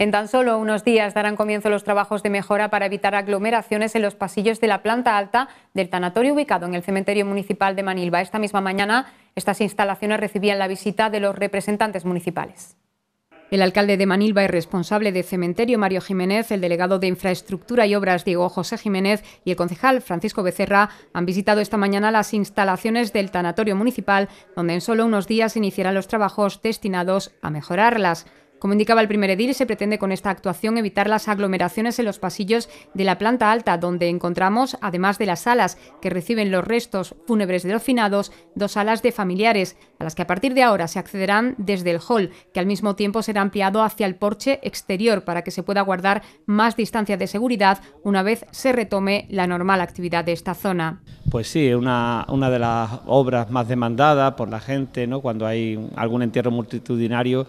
En tan solo unos días darán comienzo los trabajos de mejora para evitar aglomeraciones en los pasillos de la planta alta del tanatorio ubicado en el cementerio municipal de Manilva. Esta misma mañana estas instalaciones recibían la visita de los representantes municipales. El alcalde de Manilva y responsable de cementerio Mario Jiménez, el delegado de Infraestructura y Obras Diego José Jiménez y el concejal Francisco Becerra han visitado esta mañana las instalaciones del tanatorio municipal, donde en solo unos días iniciarán los trabajos destinados a mejorarlas. Como indicaba el primer edil, se pretende con esta actuación evitar las aglomeraciones en los pasillos de la planta alta, donde encontramos, además de las salas que reciben los restos fúnebres de los finados, dos salas de familiares, a las que a partir de ahora se accederán desde el hall, que al mismo tiempo será ampliado hacia el porche exterior para que se pueda guardar más distancia de seguridad una vez se retome la normal actividad de esta zona. Pues sí, una, una de las obras más demandadas por la gente, ¿no? cuando hay algún entierro multitudinario,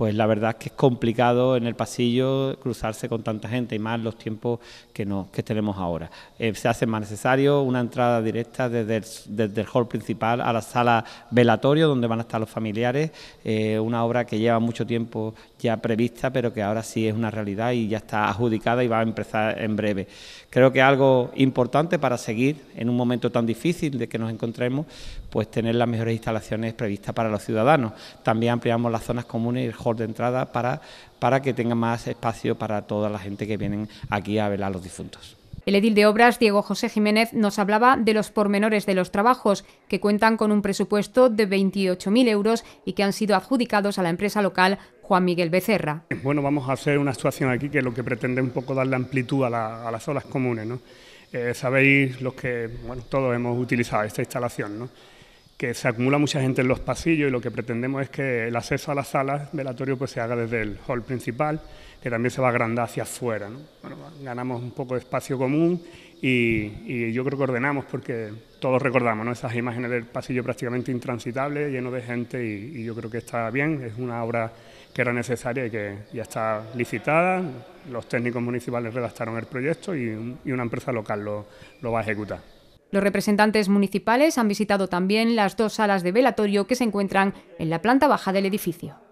pues la verdad es que es complicado en el pasillo cruzarse con tanta gente y más los tiempos que, tenemos ahora. Eh, se hace más necesario una entrada directa desde el, desde el, hall principal a la sala velatorio donde van a estar los familiares, eh, una obra que lleva mucho tiempo ya prevista, pero que ahora sí es una realidad y ya está adjudicada y va a empezar en breve. Creo que algo importante para seguir en un momento tan difícil de que nos encontremos, pues tener las mejores instalaciones previstas para los ciudadanos. También ampliamos las zonas comunes y el hall de entrada para, para que tenga más espacio para toda la gente que viene aquí a velar a los difuntos. El edil de obras, Diego José Jiménez, nos hablaba de los pormenores de los trabajos, que cuentan con un presupuesto de 28.000 euros y que han sido adjudicados a la empresa local Juan Miguel Becerra. Bueno, vamos a hacer una actuación aquí que lo que pretende un poco darle amplitud a, las olas comunes. ¿no? Eh, sabéis los que, bueno, todos hemos utilizado esta instalación, ¿no? que se acumula mucha gente en los pasillos y lo que pretendemos es que el acceso a las salas velatorio pues se haga desde el hall principal, que también se va a agrandar hacia afuera. Bueno, ganamos un poco de espacio común y, yo creo que ordenamos porque todos recordamos esas imágenes del pasillo prácticamente intransitable, lleno de gente y, yo creo que está bien, es una obra que era necesaria y que ya está licitada, los técnicos municipales redactaron el proyecto y, una empresa local lo va a ejecutar. Los representantes municipales han visitado también las dos salas de velatorio que se encuentran en la planta baja del edificio.